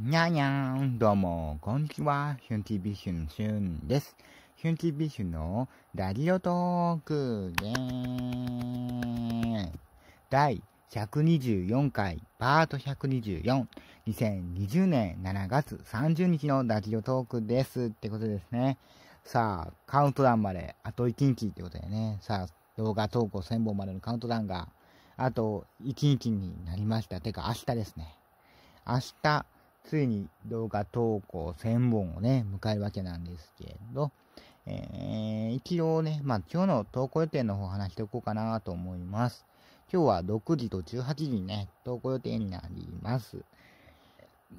にゃにゃん、どうも、こんにちは、ヒュンティビシュンシュンです。ヒュンティビシュンのラジオトークでーん。第124回、パート124、2020年7月30日のラジオトークですってことですね。さあ、カウントダウンまで、あと1日ってことでね、さあ、動画投稿1000本までのカウントダウンが、あと1日になりました。てか、明日ですね。明日、ついに動画投稿1000本をね、迎えるわけなんですけど、えー、一応ね、まあ、今日の投稿予定の方話しておこうかなと思います。今日は6時と18時にね、投稿予定になります。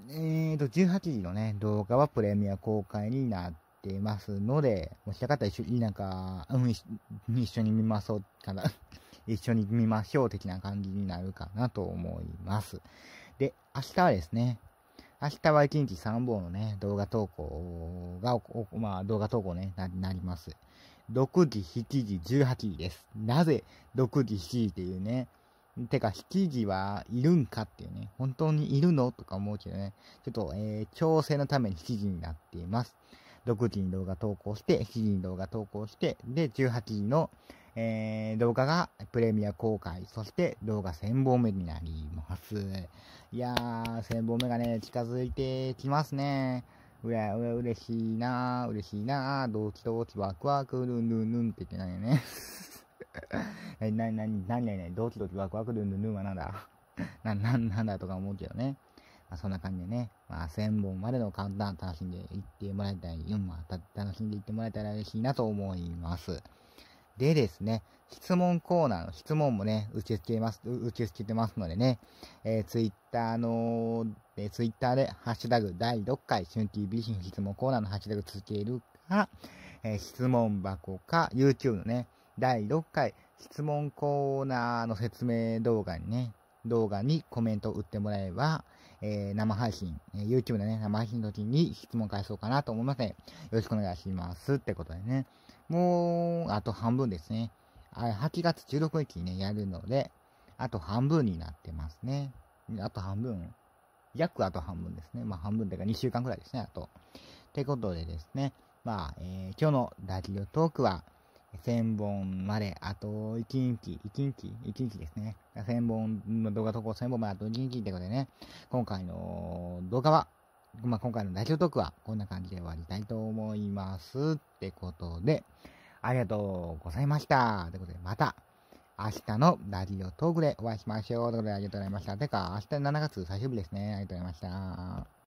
えーと、18時のね、動画はプレミア公開になっていますので、もしよかったら一緒になんか、うん、一緒に見ましょうかな。一緒に見ましょう的な感じになるかなと思います。で、明日はですね、明日は1日3本のね、動画投稿が、まあ動画投稿ね、なります。6時、7時、18時です。なぜ6時、7時っていうね、てか、7時はいるんかっていうね、本当にいるのとか思うけどね、ちょっと、えー、調整のために7時になっています。6時に動画投稿して、7時に動画投稿して、で、18時の、えー、動画がプレミア公開、そして動画1000本目になります。いやー、1000本目がね、近づいてきますね。うらうら嬉しいなー、嬉しいなー、ドキドキワクワク、ルンルンルンって言ってないよね。えな、な、なになドキドキワクワク、ルンルンルンはなんだ な、な、なんだとか思うけどね。まあ、そんな感じでね、まあ、1000本までのカウン楽しんでいってもらいたい、うん、まあ、楽しんでいってもらえたら嬉しいなと思います。でですね、質問コーナーの質問もね、受け付けます、受け付けてますのでね、えー、ツイッターの、えー、ツイッターで、ハッシュタグ第6回春季美人質問コーナーのハッシュタグつけるか、えー、質問箱か、YouTube のね、第6回質問コーナーの説明動画にね、動画にコメントを打ってもらえば、えー、生配信、えー、YouTube でね、生配信の時に質問返そうかなと思いますの、で、よろしくお願いします。ってことでね、もう、あと半分ですね。8月16日にね、やるので、あと半分になってますね。あと半分約あと半分ですね。まあ半分というか2週間くらいですね、あと。ってことでですね、まあ、えー、今日のラジオトークは、1000本まで、あと1日、1日、1日ですね。1000本の動画投稿1000本まであと1日ってことでね、今回の動画は、まあ、今回のラジオトークはこんな感じで終わりたいと思います。ってことで、ありがとうございました。ということで、また明日のラジオトークでお会いしましょう。ということで、ありがとうございました。てか、明日7月最終日ですね。ありがとうございました。